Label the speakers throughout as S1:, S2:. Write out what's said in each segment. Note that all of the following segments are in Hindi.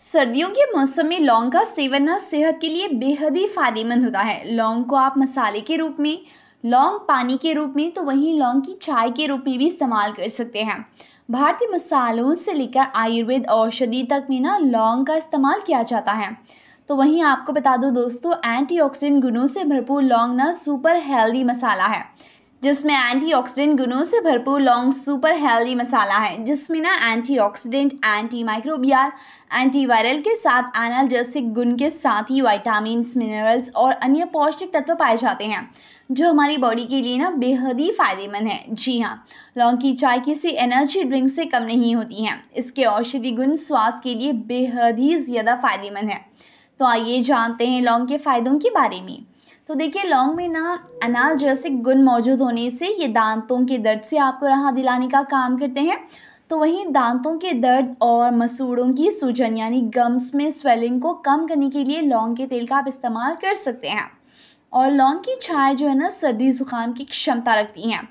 S1: सर्दियों के मौसम में लौंग का सेवन सेहत के लिए बेहद ही फ़ायदेमंद होता है लौंग को आप मसाले के रूप में लौंग पानी के रूप में तो वहीं लौंग की चाय के रूप में भी इस्तेमाल कर सकते हैं भारतीय मसालों से लेकर आयुर्वेद औषधि तक में ना लौंग का इस्तेमाल किया जाता है तो वहीं आपको बता दूं दोस्तों एंटीऑक्सीडेंट गुणों से भरपूर लौंग ना सुपर हेल्दी मसाला है जिसमें एंटीऑक्सीडेंट गुणों से भरपूर लॉन्ग सुपर हेल्दी मसाला है जिसमें ना एंटीऑक्सीडेंट एंटी माइक्रोबियल एंटीवायरल के साथ आनल जैसे गुण के साथ ही वाइटामिन मिनरल्स और अन्य पौष्टिक तत्व पाए जाते हैं जो हमारी बॉडी के लिए ना बेहद ही फायदेमंद है जी हाँ लौंग की चाय किसी एनर्जी ड्रिंक से कम नहीं होती है इसके औषधि गुण स्वास्थ्य के लिए बेहद ही ज़्यादा फायदेमंद है तो आइए जानते हैं लौंग के फ़ायदों के बारे में तो देखिए लौंग में ना एनालजेसिक गुण मौजूद होने से ये दांतों के दर्द से आपको राहत दिलाने का काम करते हैं तो वहीं दांतों के दर्द और मसूड़ों की सूजन यानी गम्स में स्वेलिंग को कम करने के लिए लौंग के तेल का आप इस्तेमाल कर सकते हैं और लौंग की चाय जो है ना सर्दी ज़ुकाम की क्षमता रखती हैं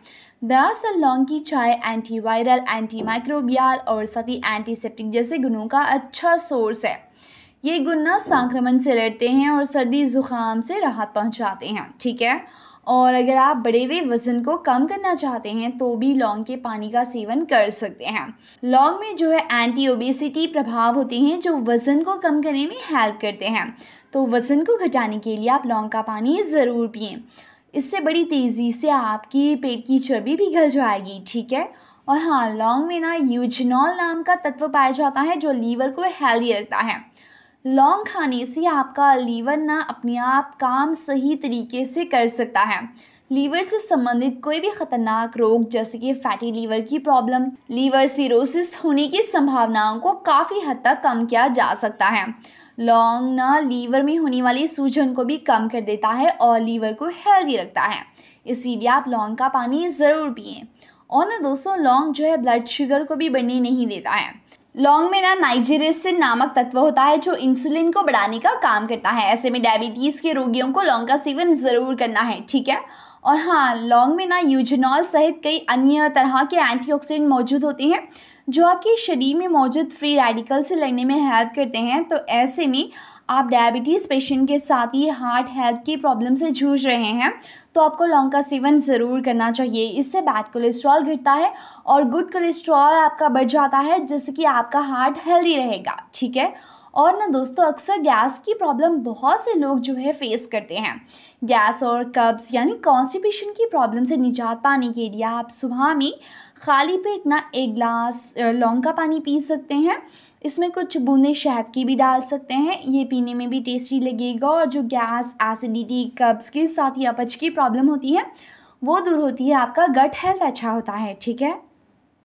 S1: दरअसल लौंग की चाय एंटीवायरल एंटी माइक्रोबियल और साथ ही एंटीसेप्टिक जैसे गुणों का अच्छा सोर्स है ये गुन्ना संक्रमण से लड़ते हैं और सर्दी ज़ुकाम से राहत पहुंचाते हैं ठीक है और अगर आप बढ़े हुए वज़न को कम करना चाहते हैं तो भी लौंग के पानी का सेवन कर सकते हैं लौंग में जो है एंटी ओबेसिटी प्रभाव होते हैं जो वज़न को कम करने में हेल्प करते हैं तो वज़न को घटाने के लिए आप लौंग का पानी ज़रूर पिए इससे बड़ी तेज़ी से आपकी पेट की चर्बी भी घल जाएगी ठीक है और हाँ लौंग में ना यूजनॉल नाम का तत्व पाया जाता है जो लीवर को हेल्दी रखता है लौंग खाने से आपका लीवर ना अपने आप काम सही तरीके से कर सकता है लीवर से संबंधित कोई भी खतरनाक रोग जैसे कि फैटी लीवर की प्रॉब्लम लीवर सिरोसिस होने की संभावनाओं को काफ़ी हद तक कम किया जा सकता है लौंग ना लीवर में होने वाली सूजन को भी कम कर देता है और लीवर को हेल्दी रखता है इसीलिए आप लौंग का पानी ज़रूर पिए और ना दोस्तों लौंग जो है ब्लड शुगर को भी बढ़ने नहीं देता है लौंग में ना नाइजीरेसिन नामक तत्व होता है जो इंसुलिन को बढ़ाने का काम करता है ऐसे में डायबिटीज़ के रोगियों को लौंग का सेवन ज़रूर करना है ठीक है और हाँ लौंग में ना यूजनॉल सहित कई अन्य तरह के एंटीऑक्सीडेंट मौजूद होते हैं जो आपके शरीर में मौजूद फ्री रेडिकल से लड़ने में हेल्प करते हैं तो ऐसे में आप डायबिटीज़ पेशेंट के साथ ही हार्ट हेल्थ की प्रॉब्लम से जूझ रहे हैं तो आपको लौंग का सेवन ज़रूर करना चाहिए इससे बैड कोलेस्ट्रॉल घटता है और गुड कोलेस्ट्रॉल आपका बढ़ जाता है जिससे कि आपका हार्ट हेल्दी रहेगा ठीक है और ना दोस्तों अक्सर गैस की प्रॉब्लम बहुत से लोग जो है फेस करते हैं गैस और कब्ज़ यानी कॉन्स्टिपेशन की प्रॉब्लम से निजात पाने के लिए आप सुबह में खाली पेट ना एक गिलास लौंग का पानी पी सकते हैं इसमें कुछ बूंदे शहद की भी डाल सकते हैं ये पीने में भी टेस्टी लगेगा और जो गैस एसिडिटी कब्ज़ के साथ ही अपच की प्रॉब्लम होती है वो दूर होती है आपका गट हेल्थ अच्छा होता है ठीक है